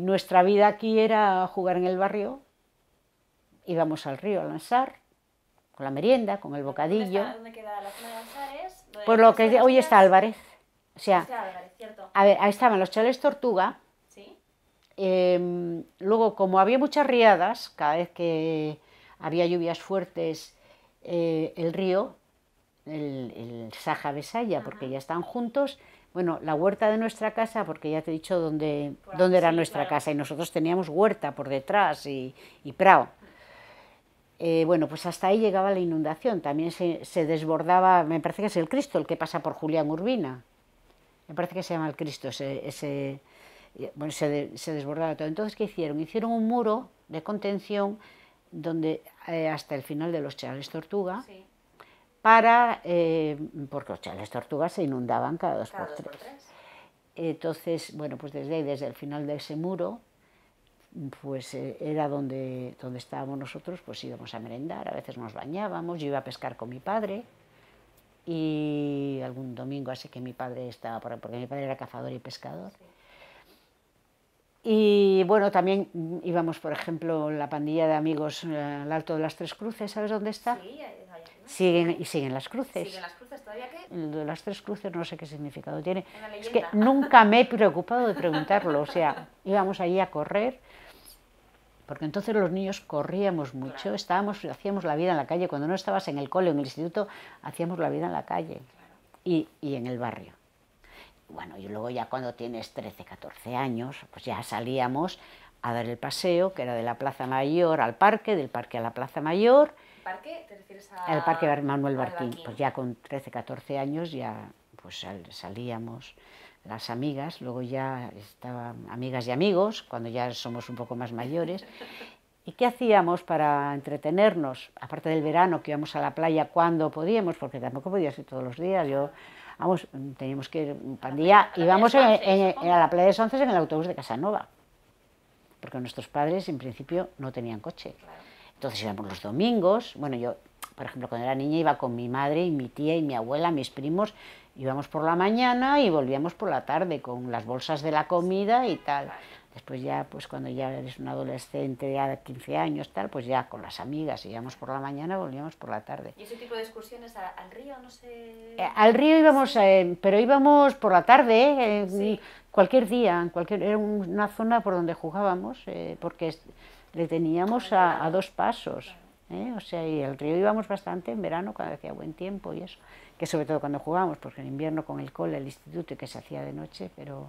nuestra vida aquí era jugar en el barrio, íbamos al río a lanzar, con la merienda, con el bocadillo. ¿Dónde, la zona de Por lo que hoy está Álvarez. O sea, cierto. a ver, ahí estaban los chales Tortuga. Em, luego, como había muchas riadas, cada vez que había lluvias fuertes, eh, el río, el, el Saja-Besaya, porque ya están juntos, bueno, la huerta de nuestra casa, porque ya te he dicho dónde, dónde era nuestra casa, y nosotros teníamos huerta por detrás y, prado. Eh, bueno, pues hasta ahí llegaba la inundación, también se, desbordaba, me parece que es el Cristo el que pasa por Julián Urbina, me parece que se llama el Cristo, ese, eh, bueno, se, desbordaba todo. Entonces, ¿qué hicieron? Hicieron un muro de contención donde eh, hasta el final de los charles Tortuga, para, eh, porque o sea, las tortugas se inundaban cada dos por tres. Entonces, bueno, pues desde ahí, desde el final de ese muro, pues eh, era donde, donde estábamos nosotros, pues íbamos a merendar, a veces nos bañábamos, yo iba a pescar con mi padre y algún domingo así que mi padre estaba, por, porque mi padre era cazador y pescador. Y bueno, también íbamos, por ejemplo, la pandilla de amigos eh, al Alto de las Tres Cruces, ¿sabes dónde está? Siguen, y siguen las cruces. ¿Siguen las cruces todavía qué? De las tres cruces no sé qué significado tiene. Es que nunca me he preocupado de preguntarlo. O sea, íbamos allí a correr, porque entonces los niños corríamos mucho, estábamos, hacíamos la vida en la calle. Cuando no estabas en el cole en el instituto, hacíamos la vida en la calle y, y en el barrio. Bueno, y luego ya cuando tienes 13, 14 años, pues ya salíamos a dar el paseo, que era de la Plaza Mayor al parque, del parque a la Plaza Mayor. ¿Parque? ¿Te refieres a...? Al parque Manuel Barquín. Pues ya con 13, 14 años ya pues salíamos las amigas, luego ya estaban amigas y amigos, cuando ya somos un poco más mayores. ¿Y qué hacíamos para entretenernos? Aparte del verano, que íbamos a la playa cuando podíamos, porque tampoco podía ser todos los días. Yo, vamos, teníamos que ir en pandilla, íbamos a la playa de Sonces en el autobús de Casanova porque nuestros padres en principio no tenían coche. Entonces íbamos los domingos, bueno, yo, por ejemplo, cuando era niña iba con mi madre y mi tía y mi abuela, mis primos, íbamos por la mañana y volvíamos por la tarde con las bolsas de la comida y tal. Después ya, pues cuando ya eres un adolescente de 15 años, tal, pues ya con las amigas, íbamos por la mañana, volvíamos por la tarde. ¿Y ese tipo de excursiones al río, no sé? Eh, al río íbamos, eh, pero íbamos por la tarde, eh, cualquier día, en cualquier, era una zona por donde jugábamos, eh, porque le teníamos a, dos pasos. Eh, o sea, y el río íbamos bastante en verano cuando hacía buen tiempo y eso, que sobre todo cuando jugábamos, porque en invierno con el cole, el instituto y que se hacía de noche, pero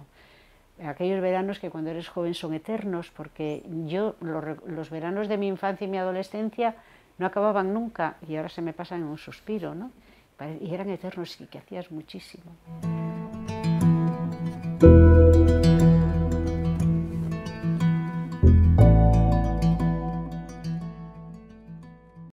aquellos veranos que cuando eres joven son eternos, porque yo los, los veranos de mi infancia y mi adolescencia no acababan nunca y ahora se me pasan en un suspiro, ¿no? Y eran eternos y que hacías muchísimo.